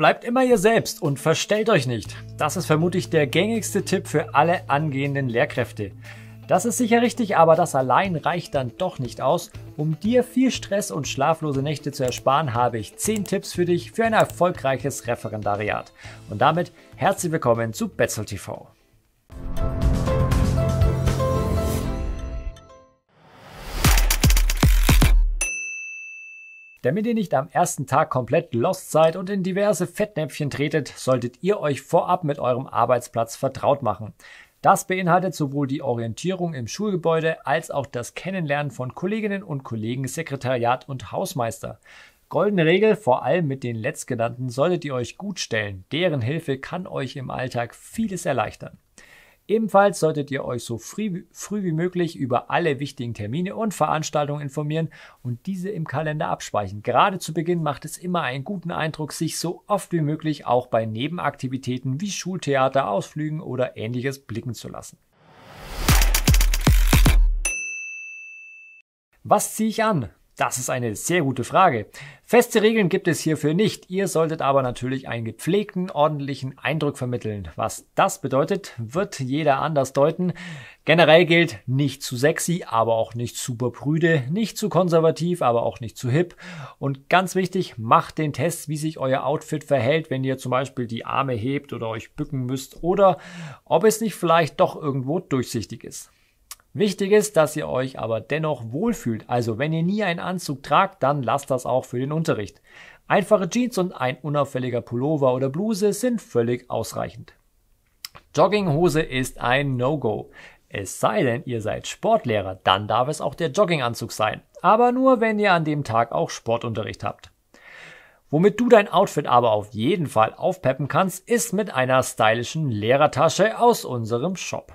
Bleibt immer ihr selbst und verstellt euch nicht. Das ist vermutlich der gängigste Tipp für alle angehenden Lehrkräfte. Das ist sicher richtig, aber das allein reicht dann doch nicht aus. Um dir viel Stress und schlaflose Nächte zu ersparen, habe ich 10 Tipps für dich für ein erfolgreiches Referendariat. Und damit herzlich willkommen zu BetzelTV. TV. Damit ihr nicht am ersten Tag komplett lost seid und in diverse Fettnäpfchen tretet, solltet ihr euch vorab mit eurem Arbeitsplatz vertraut machen. Das beinhaltet sowohl die Orientierung im Schulgebäude als auch das Kennenlernen von Kolleginnen und Kollegen, Sekretariat und Hausmeister. Goldene Regel, vor allem mit den letztgenannten solltet ihr euch gut stellen. Deren Hilfe kann euch im Alltag vieles erleichtern. Ebenfalls solltet ihr euch so früh, früh wie möglich über alle wichtigen Termine und Veranstaltungen informieren und diese im Kalender abspeichern. Gerade zu Beginn macht es immer einen guten Eindruck, sich so oft wie möglich auch bei Nebenaktivitäten wie Schultheater, Ausflügen oder ähnliches blicken zu lassen. Was ziehe ich an? Das ist eine sehr gute Frage. Feste Regeln gibt es hierfür nicht. Ihr solltet aber natürlich einen gepflegten, ordentlichen Eindruck vermitteln. Was das bedeutet, wird jeder anders deuten. Generell gilt nicht zu sexy, aber auch nicht super prüde, nicht zu konservativ, aber auch nicht zu hip. Und ganz wichtig, macht den Test, wie sich euer Outfit verhält, wenn ihr zum Beispiel die Arme hebt oder euch bücken müsst oder ob es nicht vielleicht doch irgendwo durchsichtig ist. Wichtig ist, dass ihr euch aber dennoch wohlfühlt. Also wenn ihr nie einen Anzug tragt, dann lasst das auch für den Unterricht. Einfache Jeans und ein unauffälliger Pullover oder Bluse sind völlig ausreichend. Jogginghose ist ein No-Go. Es sei denn, ihr seid Sportlehrer, dann darf es auch der Jogginganzug sein. Aber nur, wenn ihr an dem Tag auch Sportunterricht habt. Womit du dein Outfit aber auf jeden Fall aufpeppen kannst, ist mit einer stylischen Lehrertasche aus unserem Shop.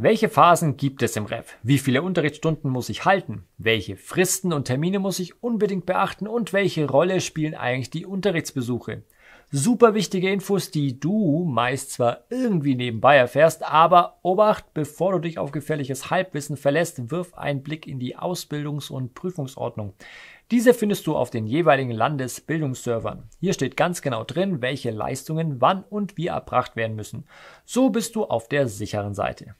Welche Phasen gibt es im Ref? Wie viele Unterrichtsstunden muss ich halten? Welche Fristen und Termine muss ich unbedingt beachten? Und welche Rolle spielen eigentlich die Unterrichtsbesuche? Super wichtige Infos, die du meist zwar irgendwie nebenbei erfährst, aber obacht, bevor du dich auf gefährliches Halbwissen verlässt, wirf einen Blick in die Ausbildungs- und Prüfungsordnung. Diese findest du auf den jeweiligen Landesbildungsservern. Hier steht ganz genau drin, welche Leistungen wann und wie erbracht werden müssen. So bist du auf der sicheren Seite.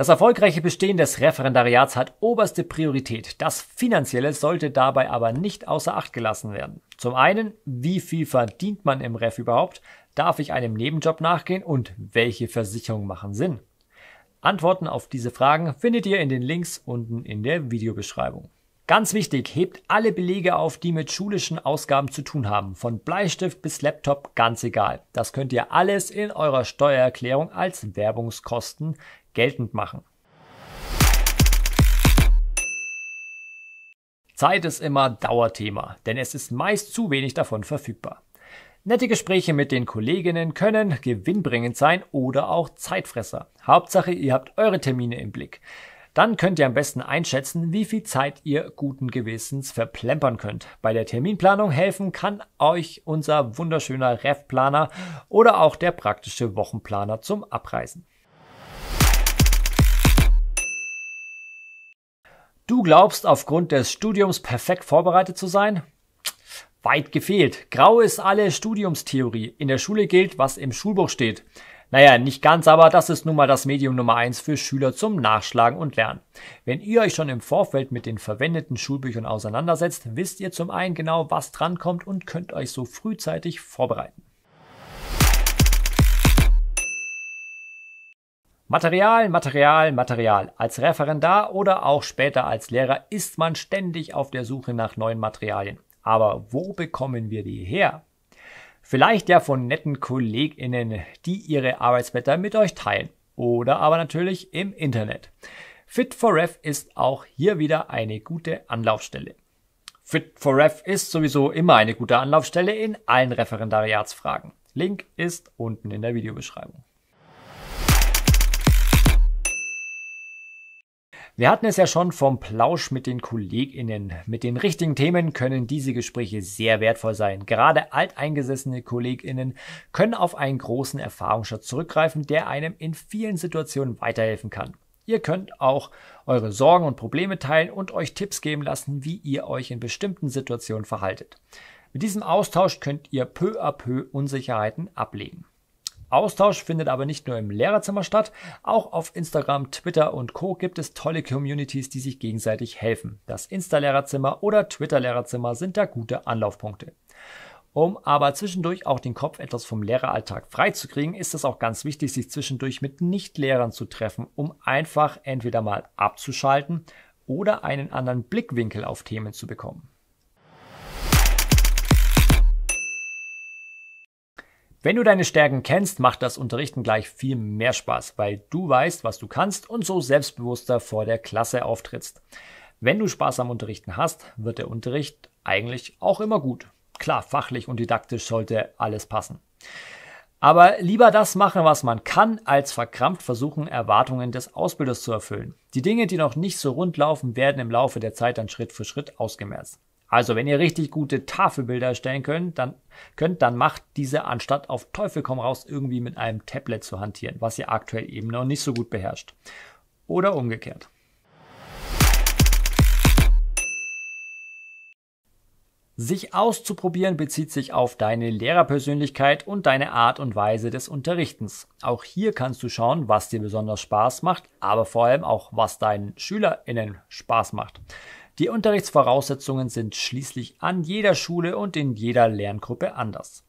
Das erfolgreiche Bestehen des Referendariats hat oberste Priorität. Das Finanzielle sollte dabei aber nicht außer Acht gelassen werden. Zum einen, wie viel verdient man im Ref überhaupt? Darf ich einem Nebenjob nachgehen? Und welche Versicherungen machen Sinn? Antworten auf diese Fragen findet ihr in den Links unten in der Videobeschreibung. Ganz wichtig, hebt alle Belege auf, die mit schulischen Ausgaben zu tun haben. Von Bleistift bis Laptop, ganz egal. Das könnt ihr alles in eurer Steuererklärung als Werbungskosten geltend machen. Zeit ist immer Dauerthema, denn es ist meist zu wenig davon verfügbar. Nette Gespräche mit den Kolleginnen können gewinnbringend sein oder auch Zeitfresser. Hauptsache, ihr habt eure Termine im Blick. Dann könnt ihr am besten einschätzen, wie viel Zeit ihr guten Gewissens verplempern könnt. Bei der Terminplanung helfen kann euch unser wunderschöner Refplaner oder auch der praktische Wochenplaner zum Abreisen. Du glaubst aufgrund des Studiums perfekt vorbereitet zu sein? Weit gefehlt. Grau ist alle Studiumstheorie. In der Schule gilt, was im Schulbuch steht. Naja, nicht ganz, aber das ist nun mal das Medium Nummer eins für Schüler zum Nachschlagen und Lernen. Wenn ihr euch schon im Vorfeld mit den verwendeten Schulbüchern auseinandersetzt, wisst ihr zum einen genau, was drankommt und könnt euch so frühzeitig vorbereiten. Material, Material, Material. Als Referendar oder auch später als Lehrer ist man ständig auf der Suche nach neuen Materialien. Aber wo bekommen wir die her? Vielleicht ja von netten KollegInnen, die ihre Arbeitsblätter mit euch teilen. Oder aber natürlich im Internet. Fit4Ref ist auch hier wieder eine gute Anlaufstelle. Fit4Ref ist sowieso immer eine gute Anlaufstelle in allen Referendariatsfragen. Link ist unten in der Videobeschreibung. Wir hatten es ja schon vom Plausch mit den KollegInnen. Mit den richtigen Themen können diese Gespräche sehr wertvoll sein. Gerade alteingesessene KollegInnen können auf einen großen Erfahrungsschatz zurückgreifen, der einem in vielen Situationen weiterhelfen kann. Ihr könnt auch eure Sorgen und Probleme teilen und euch Tipps geben lassen, wie ihr euch in bestimmten Situationen verhaltet. Mit diesem Austausch könnt ihr peu à peu Unsicherheiten ablegen. Austausch findet aber nicht nur im Lehrerzimmer statt, auch auf Instagram, Twitter und Co gibt es tolle Communities, die sich gegenseitig helfen. Das Insta-Lehrerzimmer oder Twitter-Lehrerzimmer sind da gute Anlaufpunkte. Um aber zwischendurch auch den Kopf etwas vom Lehreralltag freizukriegen, ist es auch ganz wichtig, sich zwischendurch mit Nichtlehrern zu treffen, um einfach entweder mal abzuschalten oder einen anderen Blickwinkel auf Themen zu bekommen. Wenn du deine Stärken kennst, macht das Unterrichten gleich viel mehr Spaß, weil du weißt, was du kannst und so selbstbewusster vor der Klasse auftrittst. Wenn du Spaß am Unterrichten hast, wird der Unterricht eigentlich auch immer gut. Klar, fachlich und didaktisch sollte alles passen. Aber lieber das machen, was man kann, als verkrampft versuchen, Erwartungen des Ausbilders zu erfüllen. Die Dinge, die noch nicht so rund laufen, werden im Laufe der Zeit dann Schritt für Schritt ausgemerzt. Also, wenn ihr richtig gute Tafelbilder erstellen könnt, dann könnt, dann macht diese anstatt auf Teufel komm raus irgendwie mit einem Tablet zu hantieren, was ihr aktuell eben noch nicht so gut beherrscht. Oder umgekehrt. Sich auszuprobieren bezieht sich auf deine Lehrerpersönlichkeit und deine Art und Weise des Unterrichtens. Auch hier kannst du schauen, was dir besonders Spaß macht, aber vor allem auch, was deinen SchülerInnen Spaß macht. Die Unterrichtsvoraussetzungen sind schließlich an jeder Schule und in jeder Lerngruppe anders.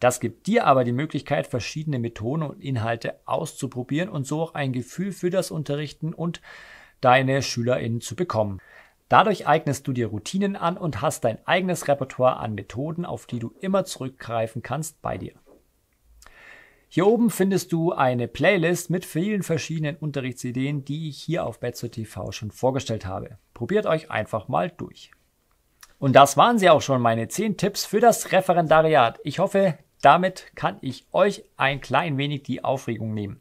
Das gibt dir aber die Möglichkeit, verschiedene Methoden und Inhalte auszuprobieren und so auch ein Gefühl für das Unterrichten und deine SchülerInnen zu bekommen. Dadurch eignest du dir Routinen an und hast dein eigenes Repertoire an Methoden, auf die du immer zurückgreifen kannst bei dir. Hier oben findest du eine Playlist mit vielen verschiedenen Unterrichtsideen, die ich hier auf Betzo TV schon vorgestellt habe. Probiert euch einfach mal durch. Und das waren sie auch schon, meine 10 Tipps für das Referendariat. Ich hoffe, damit kann ich euch ein klein wenig die Aufregung nehmen.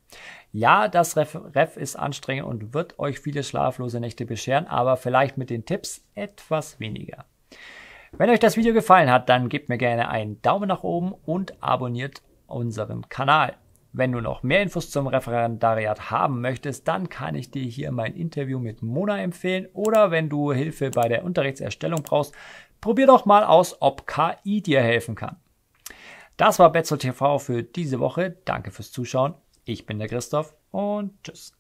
Ja, das Ref, Ref, ist anstrengend und wird euch viele schlaflose Nächte bescheren, aber vielleicht mit den Tipps etwas weniger. Wenn euch das Video gefallen hat, dann gebt mir gerne einen Daumen nach oben und abonniert unseren Kanal. Wenn du noch mehr Infos zum Referendariat haben möchtest, dann kann ich dir hier mein Interview mit Mona empfehlen oder wenn du Hilfe bei der Unterrichtserstellung brauchst, probier doch mal aus, ob KI dir helfen kann. Das war Betzel TV für diese Woche. Danke fürs Zuschauen. Ich bin der Christoph und tschüss.